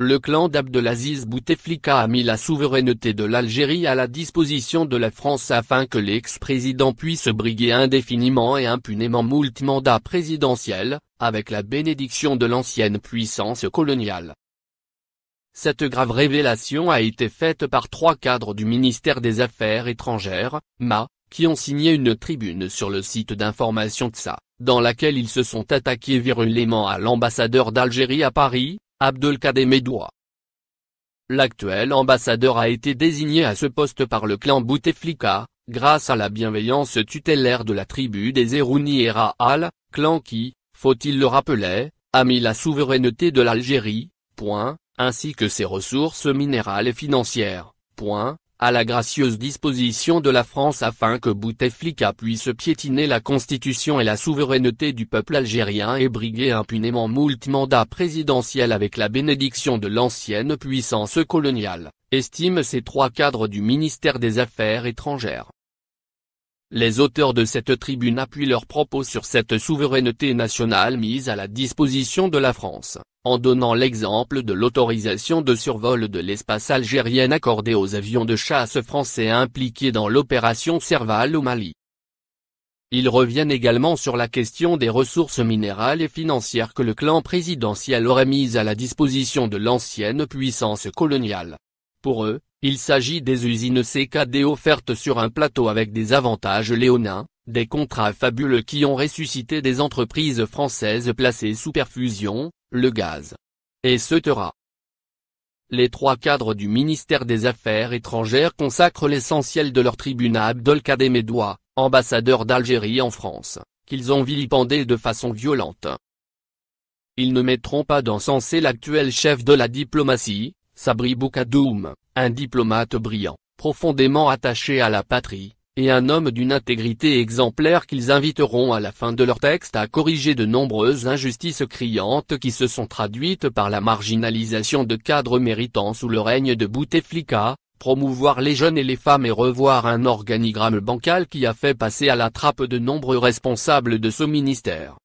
Le clan d'Abdelaziz Bouteflika a mis la souveraineté de l'Algérie à la disposition de la France afin que l'ex-président puisse briguer indéfiniment et impunément moult mandats présidentiels, avec la bénédiction de l'ancienne puissance coloniale. Cette grave révélation a été faite par trois cadres du ministère des Affaires étrangères, MA, qui ont signé une tribune sur le site d'information TSA, dans laquelle ils se sont attaqués virulément à l'ambassadeur d'Algérie à Paris, Abdelkader L'actuel ambassadeur a été désigné à ce poste par le clan Bouteflika, grâce à la bienveillance tutélaire de la tribu des Erouni et Raal, clan qui, faut-il le rappeler, a mis la souveraineté de l'Algérie, point, ainsi que ses ressources minérales et financières, point, à la gracieuse disposition de la France afin que Bouteflika puisse piétiner la constitution et la souveraineté du peuple algérien et briguer impunément moult mandats présidentiels avec la bénédiction de l'ancienne puissance coloniale, estiment ces trois cadres du ministère des Affaires étrangères. Les auteurs de cette tribune appuient leurs propos sur cette souveraineté nationale mise à la disposition de la France, en donnant l'exemple de l'autorisation de survol de l'espace algérien accordée aux avions de chasse français impliqués dans l'opération Serval au Mali. Ils reviennent également sur la question des ressources minérales et financières que le clan présidentiel aurait mises à la disposition de l'ancienne puissance coloniale. Pour eux, il s'agit des usines CKD offertes sur un plateau avec des avantages léonins, des contrats fabuleux qui ont ressuscité des entreprises françaises placées sous perfusion, le gaz. Et terrain. Les trois cadres du ministère des Affaires étrangères consacrent l'essentiel de leur tribune à Abdelkader Medoua, ambassadeur d'Algérie en France, qu'ils ont vilipendé de façon violente. Ils ne mettront pas sensé l'actuel chef de la diplomatie, Sabri Boukadoum, un diplomate brillant, profondément attaché à la patrie, et un homme d'une intégrité exemplaire qu'ils inviteront à la fin de leur texte à corriger de nombreuses injustices criantes qui se sont traduites par la marginalisation de cadres méritants sous le règne de Bouteflika, promouvoir les jeunes et les femmes et revoir un organigramme bancal qui a fait passer à la trappe de nombreux responsables de ce ministère.